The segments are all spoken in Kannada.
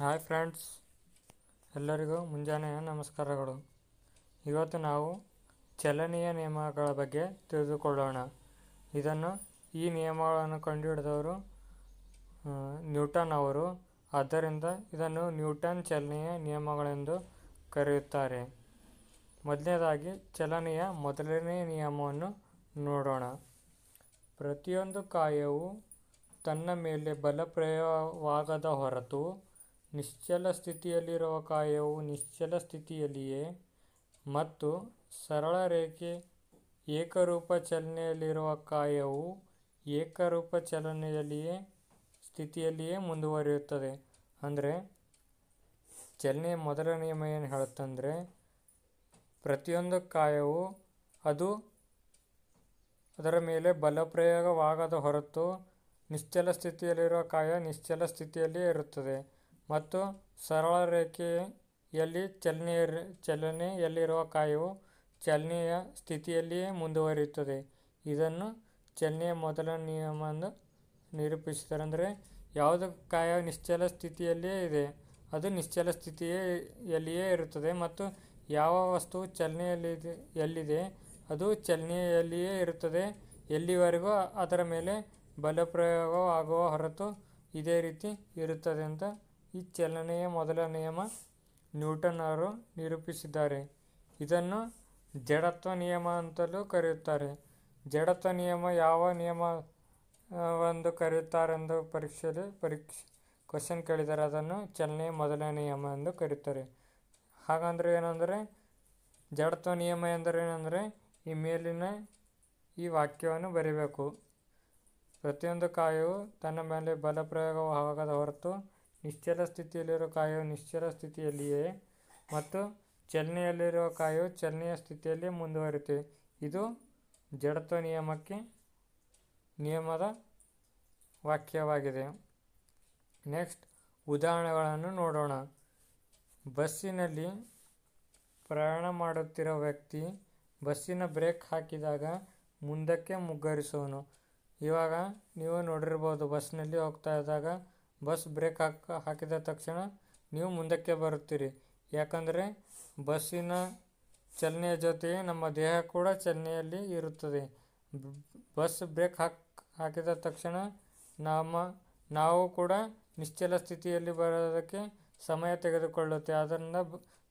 ಹಾಯ್ ಫ್ರೆಂಡ್ಸ್ ಎಲ್ಲರಿಗೂ ಮುಂಜಾನೆಯ ನಮಸ್ಕಾರಗಳು ಇವತ್ತು ನಾವು ಚಲನೀಯ ನಿಯಮಗಳ ಬಗ್ಗೆ ತಿಳಿದುಕೊಳ್ಳೋಣ ಇದನ್ನು ಈ ನಿಯಮಗಳನ್ನು ಕಂಡುಹಿಡಿದವರು ನ್ಯೂಟನ್ ಅವರು ಆದ್ದರಿಂದ ಇದನ್ನು ನ್ಯೂಟನ್ ಚಲನೀಯ ನಿಯಮಗಳೆಂದು ಕರೆಯುತ್ತಾರೆ ಮೊದಲನೇದಾಗಿ ಚಲನೆಯ ಮೊದಲನೇ ನಿಯಮವನ್ನು ನೋಡೋಣ ಪ್ರತಿಯೊಂದು ಕಾಯವು ತನ್ನ ಮೇಲೆ ಬಲ ಹೊರತು ನಿಶ್ಚಲ ಸ್ಥಿತಿಯಲ್ಲಿರುವ ಕಾಯವು ನಿಶ್ಚಲ ಸ್ಥಿತಿಯಲ್ಲಿಯೇ ಮತ್ತು ಸರಳ ರೇಖೆ ಏಕರೂಪ ಚಲನೆಯಲ್ಲಿರುವ ಕಾಯವು ಏಕರೂಪ ಚಲನೆಯಲ್ಲಿಯೇ ಸ್ಥಿತಿಯಲ್ಲಿಯೇ ಮುಂದುವರಿಯುತ್ತದೆ ಅಂದರೆ ಚಲನೆಯ ಮೊದಲ ನಿಯಮ ಏನು ಹೇಳುತ್ತಂದರೆ ಪ್ರತಿಯೊಂದು ಕಾಯವು ಅದು ಅದರ ಮೇಲೆ ಬಲಪ್ರಯೋಗವಾಗದ ಹೊರತು ನಿಶ್ಚಲ ಸ್ಥಿತಿಯಲ್ಲಿರುವ ಕಾಯ ನಿಶ್ಚಲ ಸ್ಥಿತಿಯಲ್ಲಿಯೇ ಇರುತ್ತದೆ ಮತ್ತು ಸರಳ ರೇಖೆಯಲ್ಲಿ ಚಲನೆ ಚಲನೆಯಲ್ಲಿರುವ ಕಾಯವು ಚಲನೆಯ ಸ್ಥಿತಿಯಲ್ಲಿಯೇ ಮುಂದುವರಿಯುತ್ತದೆ ಇದನ್ನು ಚಲನೆಯ ಮೊದಲ ನಿಯಮ ಎಂದು ನಿರೂಪಿಸುತ್ತಾರೆ ಅಂದರೆ ಯಾವುದು ಕಾಯ ನಿಶ್ಚಲ ಸ್ಥಿತಿಯಲ್ಲಿಯೇ ಇದೆ ಅದು ನಿಶ್ಚಲ ಸ್ಥಿತಿಯಲ್ಲಿಯೇ ಇರುತ್ತದೆ ಮತ್ತು ಯಾವ ವಸ್ತು ಚಲನೆಯಲ್ಲಿ ಎಲ್ಲಿದೆ ಅದು ಚಲನೆಯಲ್ಲಿಯೇ ಇರುತ್ತದೆ ಎಲ್ಲಿವರೆಗೂ ಅದರ ಮೇಲೆ ಬಲಪ್ರಯೋಗವಾಗುವ ಹೊರತು ಇದೇ ರೀತಿ ಇರುತ್ತದೆ ಅಂತ ಈ ಚಲನೆಯ ಮೊದಲ ನಿಯಮ ನ್ಯೂಟನ್ ಅವರು ನಿರೂಪಿಸಿದ್ದಾರೆ ಇದನ್ನು ಜಡತ್ವ ನಿಯಮ ಅಂತಲೂ ಕರೆಯುತ್ತಾರೆ ಜಡತ್ವ ನಿಯಮ ಯಾವ ನಿಯಮ ಒಂದು ಕರೆಯುತ್ತಾರೆಂದು ಪರೀಕ್ಷೆಯಲ್ಲಿ ಪರೀಕ್ಷೆ ಕ್ವಶನ್ ಕೇಳಿದರೆ ಅದನ್ನು ಚಲನೆಯ ಮೊದಲ ನಿಯಮ ಎಂದು ಕರೆಯುತ್ತಾರೆ ಹಾಗಂದ್ರೆ ಏನಂದರೆ ಜಡತ್ವ ನಿಯಮ ಎಂದರೆ ಏನಂದರೆ ಈ ಮೇಲಿನ ಈ ವಾಕ್ಯವನ್ನು ಬರೀಬೇಕು ಪ್ರತಿಯೊಂದು ಕಾಯವು ತನ್ನ ಮೇಲೆ ಬಲ ಪ್ರಯೋಗವಾಗದ ಹೊರತು ನಿಶ್ಚಲ ಸ್ಥಿತಿಯಲ್ಲಿರುವ ಕಾಯು ನಿಶ್ಚಲ ಸ್ಥಿತಿಯಲ್ಲಿಯೇ ಮತ್ತು ಚಲನೆಯಲ್ಲಿರುವ ಕಾಯು ಚಲನೆಯ ಸ್ಥಿತಿಯಲ್ಲಿ ಮುಂದುವರಿಯುತ್ತದೆ ಇದು ಜಡತ್ವ ನಿಯಮಕ್ಕೆ ನಿಯಮದ ವಾಕ್ಯವಾಗಿದೆ ನೆಕ್ಸ್ಟ್ ಉದಾಹರಣೆಗಳನ್ನು ನೋಡೋಣ ಬಸ್ಸಿನಲ್ಲಿ ಪ್ರಯಾಣ ಮಾಡುತ್ತಿರೋ ವ್ಯಕ್ತಿ ಬಸ್ಸಿನ ಬ್ರೇಕ್ ಹಾಕಿದಾಗ ಮುಂದಕ್ಕೆ ಮುಗ್ಗರಿಸೋನು ಇವಾಗ ನೀವು ನೋಡಿರ್ಬೋದು ಬಸ್ನಲ್ಲಿ ಹೋಗ್ತಾ ಇದ್ದಾಗ ಬಸ್ ಬ್ರೇಕ್ ಹಾಕ ಹಾಕಿದ ತಕ್ಷಣ ನೀವು ಮುಂದಕ್ಕೆ ಬರುತ್ತೀರಿ ಯಾಕಂದರೆ ಬಸ್ಸಿನ ಚಲನೆಯ ಜೊತೆಗೆ ನಮ್ಮ ದೇಹ ಕೂಡ ಚಲನೆಯಲ್ಲಿ ಇರುತ್ತದೆ ಬಸ್ ಬ್ರೇಕ್ ಹಾಕ್ ಹಾಕಿದ ತಕ್ಷಣ ನಮ್ಮ ನಾವು ಕೂಡ ನಿಶ್ಚಲ ಸ್ಥಿತಿಯಲ್ಲಿ ಬರೋದಕ್ಕೆ ಸಮಯ ತೆಗೆದುಕೊಳ್ಳುತ್ತೆ ಆದ್ದರಿಂದ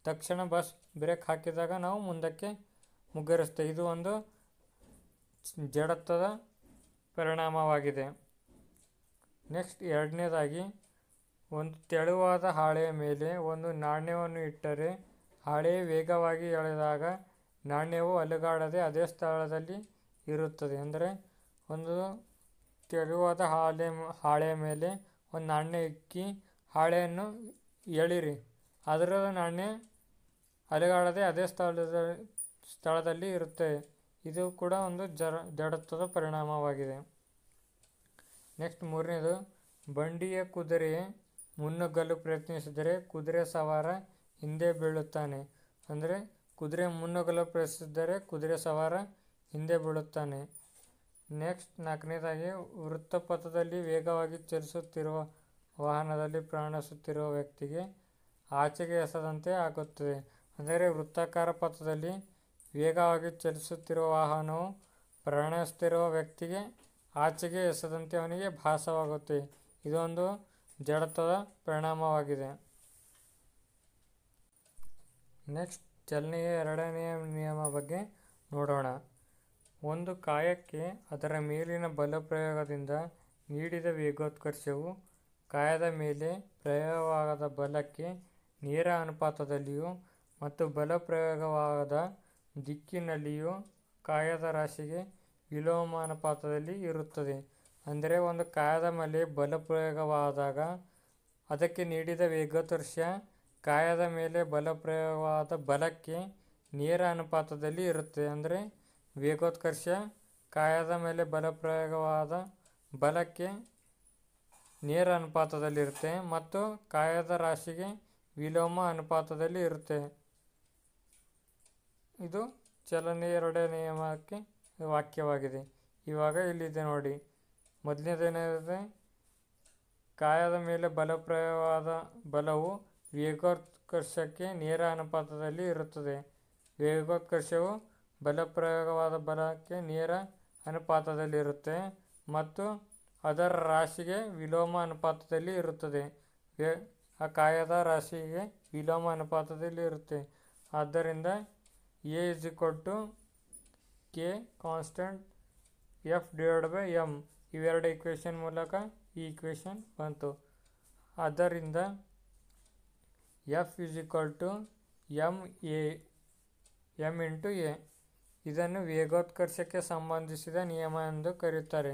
ತಕ್ಷಣ ಬಸ್ ಬ್ರೇಕ್ ಹಾಕಿದಾಗ ನಾವು ಮುಂದಕ್ಕೆ ಮುಗ್ಗರಿಸ್ತೇವೆ ಇದು ಒಂದು ಜಡತ್ವದ ಪರಿಣಾಮವಾಗಿದೆ ನೆಕ್ಸ್ಟ್ ಎರಡನೇದಾಗಿ ಒಂದು ತೆಳುವಾದ ಹಾಳೆಯ ಮೇಲೆ ಒಂದು ನಾಣ್ಯವನ್ನು ಇಟ್ಟರೆ ಹಾಳೆ ವೇಗವಾಗಿ ಎಳೆದಾಗ ನಾಣ್ಯವು ಅಲುಗಾಡದೆ ಅದೇ ಸ್ಥಳದಲ್ಲಿ ಇರುತ್ತದೆ ಅಂದರೆ ಒಂದು ತೆಳುವಾದ ಹಾಳೆ ಹಾಳೆಯ ಮೇಲೆ ಒಂದು ನಾಣ್ಯ ಇಕ್ಕಿ ಹಾಳೆಯನ್ನು ಎಳಿರಿ ಅದರ ನಾಣ್ಯ ಅಲುಗಾಡದೆ ಅದೇ ಸ್ಥಳದ ಸ್ಥಳದಲ್ಲಿ ಇರುತ್ತದೆ ಇದು ಕೂಡ ಒಂದು ಜರ ಜಡತ್ವದ ಪರಿಣಾಮವಾಗಿದೆ ನೆಕ್ಸ್ಟ್ ಮೂರನೇದು ಬಂಡಿಯ ಕುದುರೆ ಮುನ್ನುಗ್ಗಲು ಪ್ರಯತ್ನಿಸಿದರೆ ಕುದುರೆ ಸವಾರ ಹಿಂದೆ ಬೀಳುತ್ತಾನೆ ಅಂದರೆ ಕುದುರೆ ಮುನ್ನುಗ್ಗಲು ಪ್ರಯತ್ನಿಸಿದರೆ ಕುದುರೆ ಸವಾರ ಹಿಂದೆ ಬೀಳುತ್ತಾನೆ ನೆಕ್ಸ್ಟ್ ನಾಲ್ಕನೇದಾಗಿ ವೃತ್ತಪಥದಲ್ಲಿ ವೇಗವಾಗಿ ಚಲಿಸುತ್ತಿರುವ ವಾಹನದಲ್ಲಿ ಪ್ರಯಾಣಿಸುತ್ತಿರುವ ವ್ಯಕ್ತಿಗೆ ಆಚೆಗೆ ಎಸದಂತೆ ಆಗುತ್ತದೆ ಅಂದರೆ ವೃತ್ತಾಕಾರ ಪಥದಲ್ಲಿ ವೇಗವಾಗಿ ಚಲಿಸುತ್ತಿರುವ ವಾಹನವು ಪ್ರಯಾಣಿಸುತ್ತಿರುವ ವ್ಯಕ್ತಿಗೆ ಆಚೆಗೆ ಎಸೆದಂತೆ ಅವನಿಗೆ ಭಾಸವಾಗುತ್ತೆ ಇದೊಂದು ಜಡತ್ವದ ಪರಿಣಾಮವಾಗಿದೆ ನೆಕ್ಸ್ಟ್ ಚಲನೆಯ ಎರಡನೆಯ ನಿಯಮ ಬಗ್ಗೆ ನೋಡೋಣ ಒಂದು ಕಾಯಕ್ಕೆ ಅದರ ಮೇಲಿನ ಬಲಪ್ರಯೋಗದಿಂದ ನೀಡಿದ ವೇಗೋತ್ಕರ್ಷವು ಕಾಯದ ಮೇಲೆ ಪ್ರಯೋಗವಾಗದ ಬಲಕ್ಕೆ ನೇರ ಅನುಪಾತದಲ್ಲಿಯೂ ಮತ್ತು ಬಲ ಪ್ರಯೋಗವಾದ ದಿಕ್ಕಿನಲ್ಲಿಯೂ ಕಾಯದ ರಾಶಿಗೆ ವಿಲೋಮ ಅನುಪಾತದಲ್ಲಿ ಇರುತ್ತದೆ ಅಂದರೆ ಒಂದು ಕಾಯದ ಮೇಲೆ ಬಲ ಪ್ರಯೋಗವಾದಾಗ ಅದಕ್ಕೆ ನೀಡಿದ ವೇಗೋತ್ಕರ್ಷ ಕಾಯದ ಮೇಲೆ ಬಲಪ್ರಯೋಗವಾದ ಬಲಕ್ಕೆ ನೇರ ಅನುಪಾತದಲ್ಲಿ ಇರುತ್ತೆ ಅಂದರೆ ವೇಗೋತ್ಕರ್ಷ ಕಾಯದ ಮೇಲೆ ಬಲಪ್ರಯೋಗವಾದ ಬಲಕ್ಕೆ ನೇರ ಅನುಪಾತದಲ್ಲಿರುತ್ತೆ ಮತ್ತು ಕಾಯದ ರಾಶಿಗೆ ವಿಲೋಮ ಅನುಪಾತದಲ್ಲಿ ಇರುತ್ತೆ ಇದು ಚಲನೆಯ ಎರಡನೇ ನಿಯಮಕ್ಕೆ ವಾಕ್ಯವಾಗಿದೆ ಇವಾಗ ಇಲ್ಲಿದೆ ನೋಡಿ ಮೊದಲನೇದೇನಿದೆ ಕಾಯದ ಮೇಲೆ ಬಲಪ್ರಯವಾದ ಬಲವು ವೇಗೋತ್ಕರ್ಷಕ್ಕೆ ನೇರ ಅನುಪಾತದಲ್ಲಿ ಇರುತ್ತದೆ ವೇಗೋತ್ಕರ್ಷವು ಬಲಪ್ರಯೋಗವಾದ ಬಲಕ್ಕೆ ನೇರ ಅನುಪಾತದಲ್ಲಿರುತ್ತೆ ಮತ್ತು ಅದರ ರಾಶಿಗೆ ವಿಲೋಮ ಅನುಪಾತದಲ್ಲಿ ಇರುತ್ತದೆ ಆ ಕಾಯದ ರಾಶಿಗೆ ವಿಲೋಮ ಅನುಪಾತದಲ್ಲಿ ಇರುತ್ತೆ ಆದ್ದರಿಂದ ಎ ಇಸ್ ಕೊಟ್ಟು K constant F divide by M ಇವೆರಡು ಇಕ್ವೇಷನ್ ಮೂಲಕ ಈ ಇಕ್ವೇಷನ್ ಬಂತು ಆದ್ದರಿಂದ F is equal to M A M into A ಇದನ್ನು ವೇಗೋತ್ಕರ್ಷಕ್ಕೆ ಸಂಬಂಧಿಸಿದ ನಿಯಮ ಎಂದು ಕರೆಯುತ್ತಾರೆ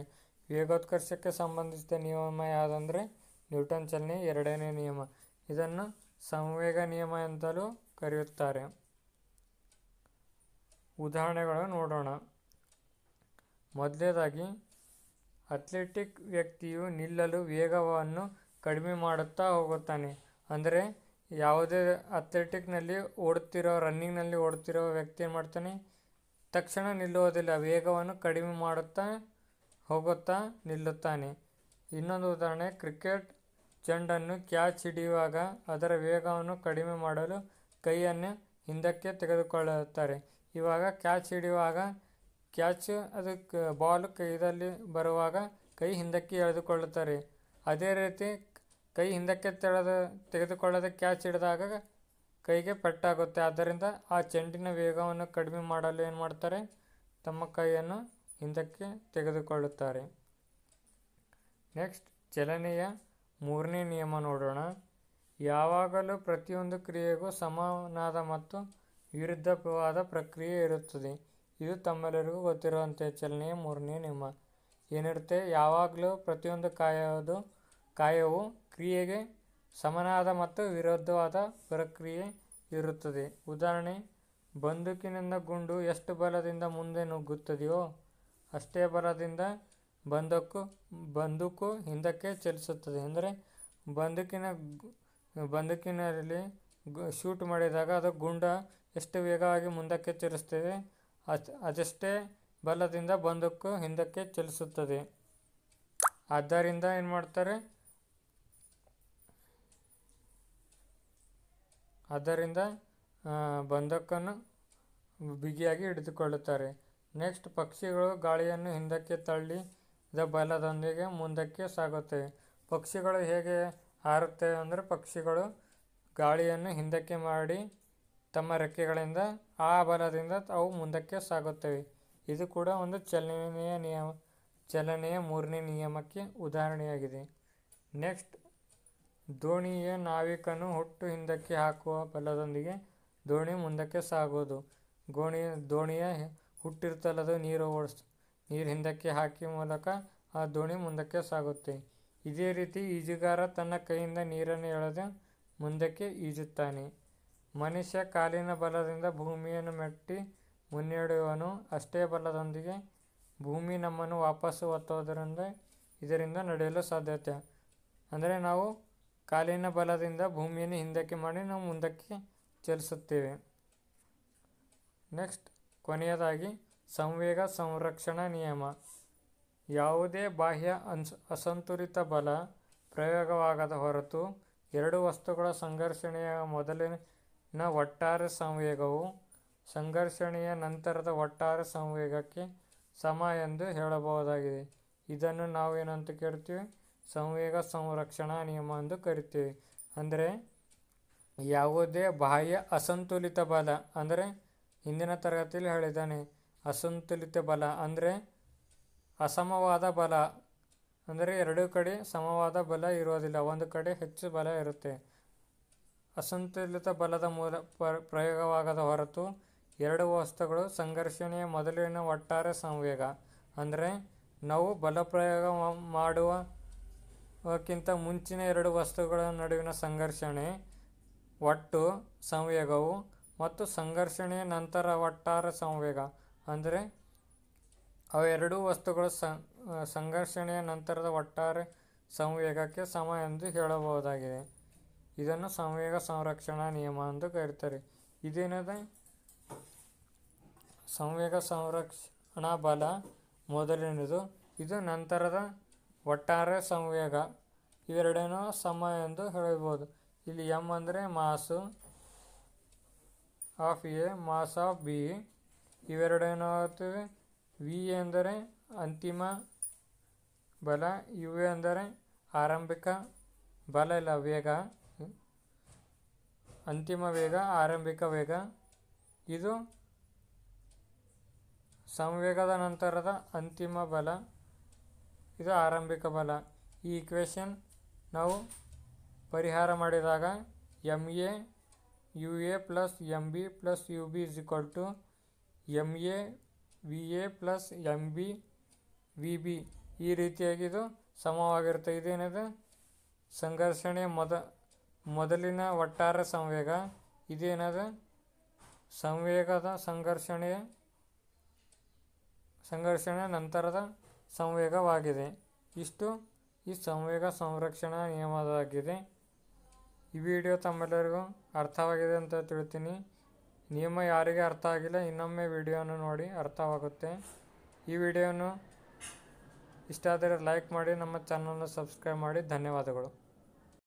ವೇಗೋತ್ಕರ್ಷಕ್ಕೆ ಸಂಬಂಧಿಸಿದ ನಿಯಮ ಯಾವುದಂದರೆ ನ್ಯೂಟನ್ ಚಲನೆ ಎರಡನೇ ನಿಯಮ ಇದನ್ನು ಸಂವೇಗ ನಿಯಮ ಅಂತಲೂ ಕರೆಯುತ್ತಾರೆ ಉದಾಹರಣೆಗಳನ್ನು ನೋಡೋಣ ಮೊದಲನೇದಾಗಿ ಅಥ್ಲೆಟಿಕ್ ವ್ಯಕ್ತಿಯು ನಿಲ್ಲಲು ವೇಗವನ್ನು ಕಡಿಮೆ ಮಾಡುತ್ತಾ ಹೋಗುತ್ತಾನೆ ಅಂದರೆ ಯಾವುದೇ ಅಥ್ಲೆಟಿಕ್ನಲ್ಲಿ ಓಡುತ್ತಿರೋ ರನ್ನಿಂಗ್ನಲ್ಲಿ ಓಡುತ್ತಿರೋ ವ್ಯಕ್ತಿ ಏನು ಮಾಡ್ತಾನೆ ತಕ್ಷಣ ನಿಲ್ಲುವುದಿಲ್ಲ ವೇಗವನ್ನು ಕಡಿಮೆ ಮಾಡುತ್ತಾ ಹೋಗುತ್ತಾ ನಿಲ್ಲುತ್ತಾನೆ ಇನ್ನೊಂದು ಉದಾಹರಣೆ ಕ್ರಿಕೆಟ್ ಚೆಂಡನ್ನು ಕ್ಯಾಚ್ ಹಿಡಿಯುವಾಗ ಅದರ ವೇಗವನ್ನು ಕಡಿಮೆ ಮಾಡಲು ಕೈಯನ್ನು ಹಿಂದಕ್ಕೆ ತೆಗೆದುಕೊಳ್ಳುತ್ತಾರೆ ಇವಾಗ ಕ್ಯಾಚ್ ಹಿಡಿಯುವಾಗ ಕ್ಯಾಚ್ ಅದಕ್ಕೆ ಬಾಲ್ ಕೈದಲ್ಲಿ ಬರುವಾಗ ಕೈ ಹಿಂದಕ್ಕೆ ಎಳೆದುಕೊಳ್ಳುತ್ತಾರೆ ಅದೇ ರೀತಿ ಕೈ ಹಿಂದಕ್ಕೆ ತೆಳೆದು ತೆಗೆದುಕೊಳ್ಳದೆ ಕ್ಯಾಚ್ ಹಿಡಿದಾಗ ಕೈಗೆ ಪೆಟ್ಟಾಗುತ್ತೆ ಆದ್ದರಿಂದ ಆ ಚೆಂಡಿನ ವೇಗವನ್ನು ಕಡಿಮೆ ಮಾಡಲು ಏನು ಮಾಡ್ತಾರೆ ತಮ್ಮ ಕೈಯನ್ನು ಹಿಂದಕ್ಕೆ ತೆಗೆದುಕೊಳ್ಳುತ್ತಾರೆ ನೆಕ್ಸ್ಟ್ ಚಲನೆಯ ಮೂರನೇ ನಿಯಮ ನೋಡೋಣ ಯಾವಾಗಲೂ ಪ್ರತಿಯೊಂದು ಕ್ರಿಯೆಗೂ ಸಮನಾದ ಮತ್ತು ವಿರುದ್ಧವಾದ ಪ್ರಕ್ರಿಯೆ ಇರುತ್ತದೆ ಇದು ತಮ್ಮೆಲ್ಲರಿಗೂ ಗೊತ್ತಿರುವಂತೆ ಚಲನೆಯ ಮೂರನೇ ನಿಯಮ ಏನಿರುತ್ತೆ ಯಾವಾಗಲೂ ಪ್ರತಿಯೊಂದು ಕಾಯೋದು ಕಾಯವು ಕ್ರಿಯೆಗೆ ಸಮನಾದ ಮತ್ತು ವಿರುದ್ಧವಾದ ಪ್ರಕ್ರಿಯೆ ಇರುತ್ತದೆ ಉದಾಹರಣೆ ಬಂದೂಕಿನಿಂದ ಗುಂಡು ಎಷ್ಟು ಬಲದಿಂದ ಮುಂದೆ ನುಗ್ಗುತ್ತದೆಯೋ ಅಷ್ಟೇ ಬಲದಿಂದ ಬಂದಕ್ಕು ಬಂದೂಕು ಹಿಂದಕ್ಕೆ ಚಲಿಸುತ್ತದೆ ಅಂದರೆ ಬಂದೂಕಿನ ಬಂದೂಕಿನಲ್ಲಿ ಶೂಟ್ ಮಾಡಿದಾಗ ಅದು ಗುಂಡ ಎಷ್ಟು ವೇಗವಾಗಿ ಮುಂದಕ್ಕೆ ಚಲಿಸ್ತೇವೆ ಅದಷ್ಟೇ ಬಲದಿಂದ ಬಂದಕ್ಕೂ ಹಿಂದಕ್ಕೆ ಚಲಿಸುತ್ತದೆ ಆದ್ದರಿಂದ ಏನು ಮಾಡ್ತಾರೆ ಆದ್ದರಿಂದ ಬಂದಕ್ಕನ್ನು ಬಿಗಿಯಾಗಿ ಹಿಡಿದುಕೊಳ್ಳುತ್ತಾರೆ ನೆಕ್ಸ್ಟ್ ಪಕ್ಷಿಗಳು ಗಾಳಿಯನ್ನು ಹಿಂದಕ್ಕೆ ತಳ್ಳಿ ದ ಬಲದೊಂದಿಗೆ ಮುಂದಕ್ಕೆ ಸಾಗುತ್ತೆ ಪಕ್ಷಿಗಳು ಹೇಗೆ ಹಾರುತ್ತೆ ಅಂದರೆ ಪಕ್ಷಿಗಳು ಗಾಳಿಯನ್ನು ಹಿಂದಕ್ಕೆ ಮಾಡಿ ತಮ್ಮ ರೆಕ್ಕೆಗಳಿಂದ ಆ ಬಲದಿಂದ ಅವು ಮುಂದಕ್ಕೆ ಸಾಗುತ್ತವೆ ಇದು ಕೂಡ ಒಂದು ಚಲನೆಯ ನಿಯಮ ಚಲನೆಯ ಮೂರನೇ ನಿಯಮಕ್ಕೆ ಉದಾಹರಣೆಯಾಗಿದೆ ನೆಕ್ಸ್ಟ್ ದೋಣಿಯ ನಾವಿಕನು ಹುಟ್ಟು ಹಿಂದಕ್ಕೆ ಹಾಕುವ ಬಲದೊಂದಿಗೆ ದೋಣಿ ಮುಂದಕ್ಕೆ ಸಾಗೋದು ಗೋಣಿ ದೋಣಿಯ ಹುಟ್ಟಿರ್ತಲ್ಲದು ನೀರು ಓಡಿಸ್ ನೀರು ಹಿಂದಕ್ಕೆ ಹಾಕಿ ಮೂಲಕ ಆ ದೋಣಿ ಮುಂದಕ್ಕೆ ಸಾಗುತ್ತೆ ಇದೇ ರೀತಿ ಈಜುಗಾರ ತನ್ನ ಕೈಯಿಂದ ನೀರನ್ನು ಎಳೆದು ಮುಂದಕ್ಕೆ ಈಜುತ್ತಾನೆ ಮನುಷ್ಯ ಕಾಲಿನ ಬಲದಿಂದ ಭೂಮಿಯನ್ನು ಮೆಟ್ಟಿ ಮುನ್ನಡೆಯುವನು ಅಷ್ಟೇ ಬಲದೊಂದಿಗೆ ಭೂಮಿ ನಮ್ಮನ್ನು ವಾಪಸ್ಸು ಒತ್ತೋದರಿಂದ ಇದರಿಂದ ನಡೆಯಲು ಸಾಧ್ಯತೆ ಅಂದರೆ ನಾವು ಕಾಲಿನ ಬಲದಿಂದ ಭೂಮಿಯನ್ನು ಹಿಂದಕ್ಕೆ ಮಾಡಿ ನಾವು ಮುಂದಕ್ಕೆ ಚಲಿಸುತ್ತೇವೆ ನೆಕ್ಸ್ಟ್ ಕೊನೆಯದಾಗಿ ಸಂವೇಗ ಸಂರಕ್ಷಣಾ ನಿಯಮ ಯಾವುದೇ ಬಾಹ್ಯ ಅನ್ಸ್ ಅಸಂತುಲಿತ ಬಲ ಪ್ರಯೋಗವಾಗದ ಹೊರತು ಎರಡು ವಸ್ತುಗಳ ಸಂಘರ್ಷಣೆಯ ಮೊದಲೇ ನ ಒಟ್ಟಾರೆ ಸಂವೇಗವು ಸಂಘರ್ಷಣೆಯ ನಂತರದ ಒಟ್ಟಾರೆ ಸಂವೇಗಕ್ಕೆ ಸಮ ಎಂದು ಹೇಳಬಹುದಾಗಿದೆ ಇದನ್ನು ನಾವು ಕೇಳ್ತೀವಿ ಸಂವೇಗ ಸಂರಕ್ಷಣಾ ನಿಯಮ ಎಂದು ಕರಿತೀವಿ ಅಂದರೆ ಯಾವುದೇ ಬಾಹ್ಯ ಅಸಂತುಲಿತ ಬಲ ಅಂದರೆ ಹಿಂದಿನ ತರಗತಿಯಲ್ಲಿ ಹೇಳಿದ್ದಾನೆ ಅಸಂತುಲಿತ ಬಲ ಅಂದರೆ ಅಸಮವಾದ ಬಲ ಅಂದರೆ ಎರಡೂ ಕಡೆ ಸಮವಾದ ಬಲ ಇರೋದಿಲ್ಲ ಒಂದು ಕಡೆ ಹೆಚ್ಚು ಬಲ ಇರುತ್ತೆ ಅಸಂತುಲಿತ ಬಲದ ಮೂಲ ಪ್ರಯೋಗವಾಗದ ಹೊರತು ಎರಡು ವಸ್ತುಗಳು ಸಂಘರ್ಷಣೆಯ ಮೊದಲಿನ ಒಟ್ಟಾರೆ ಸಂವೇಗ ಅಂದರೆ ನಾವು ಬಲ ಪ್ರಯೋಗ ಮಾಡುವಕ್ಕಿಂತ ಮುಂಚಿನ ಎರಡು ವಸ್ತುಗಳ ನಡುವಿನ ಸಂಘರ್ಷಣೆ ಒಟ್ಟು ಸಂವೇಗವು ಮತ್ತು ಸಂಘರ್ಷಣೆಯ ನಂತರ ಒಟ್ಟಾರೆ ಸಂವೇಗ ಅಂದರೆ ಅವೆರಡೂ ವಸ್ತುಗಳು ಸಂಘರ್ಷಣೆಯ ನಂತರದ ಒಟ್ಟಾರೆ ಸಂವೇಗಕ್ಕೆ ಸಮ ಎಂದು ಹೇಳಬಹುದಾಗಿದೆ ಇದನ್ನು ಸಂವೇಗ ಸಂರಕ್ಷಣಾ ನಿಯಮ ಎಂದು ಕರೀತಾರೆ ಇದೇನದ ಸಂವೇಗ ಸಂರಕ್ಷಣಾ ಬಲ ಮೊದಲನೇದು ಇದು ನಂತರದ ಒಟ್ಟಾರೆ ಸಂವೇಗ ಇವೆರಡೇನೋ ಸಮ ಎಂದು ಹೇಳಬಹುದು ಇಲ್ಲಿ ಎಮ್ ಅಂದರೆ mass of A mass of B ಇವೆರಡೇನೋ ಆಗ್ತದೆ ವಿ ಎಂದರೆ ಅಂತಿಮ ಬಲ ಯು ಎಂದರೆ ಆರಂಭಿಕ ಬಲ ಇಲ್ಲ ವೇಗ ಅಂತಿಮ ವೇಗ ಆರಂಭಿಕ ವೇಗ ಇದು ಸಂವೇಗದ ನಂತರದ ಅಂತಿಮ ಬಲ ಇದು ಆರಂಭಿಕ ಬಲ ಈ ಇಕ್ವೇಷನ್ ನಾವು ಪರಿಹಾರ ಮಾಡಿದಾಗ M A U A plus M B plus U B is equal to M A V A plus M B V B ಈ ರೀತಿಯಾಗಿ ಇದು ಸಮವಾಗಿರುತ್ತೆ ಇದೇನಿದೆ ಸಂಘರ್ಷಣೆ ಮೊದ ಮೊದಲಿನ ಒಟ್ಟಾರೆ ಸಂವೇಗ ಇದೇನದ ಸಂವೇಗದ ಸಂಘರ್ಷಣೆಯ ಸಂಘರ್ಷಣೆ ನಂತರದ ಸಂವೇಗವಾಗಿದೆ ಇಷ್ಟು ಈ ಸಂವೇಗ ಸಂರಕ್ಷಣಾ ನಿಯಮದಾಗಿದೆ ಈ ವಿಡಿಯೋ ತಮ್ಮೆಲ್ಲರಿಗೂ ಅರ್ಥವಾಗಿದೆ ಅಂತ ತಿಳ್ತೀನಿ ನಿಯಮ ಯಾರಿಗೆ ಅರ್ಥ ಆಗಿಲ್ಲ ಇನ್ನೊಮ್ಮೆ ವಿಡಿಯೋನ ನೋಡಿ ಅರ್ಥವಾಗುತ್ತೆ ಈ ವಿಡಿಯೋನು ಇಷ್ಟ ಆದರೆ ಲೈಕ್ ಮಾಡಿ ನಮ್ಮ ಚಾನಲನ್ನು ಸಬ್ಸ್ಕ್ರೈಬ್ ಮಾಡಿ ಧನ್ಯವಾದಗಳು